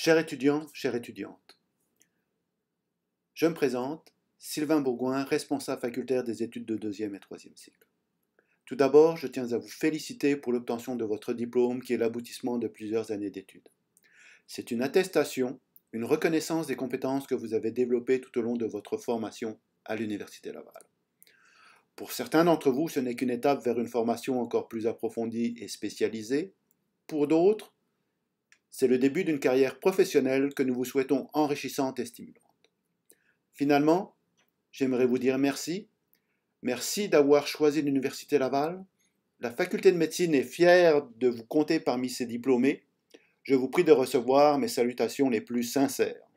Chers étudiants, chères étudiantes, je me présente, Sylvain Bourgoin, responsable facultaire des études de deuxième et troisième cycle. Tout d'abord, je tiens à vous féliciter pour l'obtention de votre diplôme qui est l'aboutissement de plusieurs années d'études. C'est une attestation, une reconnaissance des compétences que vous avez développées tout au long de votre formation à l'Université Laval. Pour certains d'entre vous, ce n'est qu'une étape vers une formation encore plus approfondie et spécialisée. Pour d'autres, c'est le début d'une carrière professionnelle que nous vous souhaitons enrichissante et stimulante. Finalement, j'aimerais vous dire merci. Merci d'avoir choisi l'Université Laval. La faculté de médecine est fière de vous compter parmi ses diplômés. Je vous prie de recevoir mes salutations les plus sincères.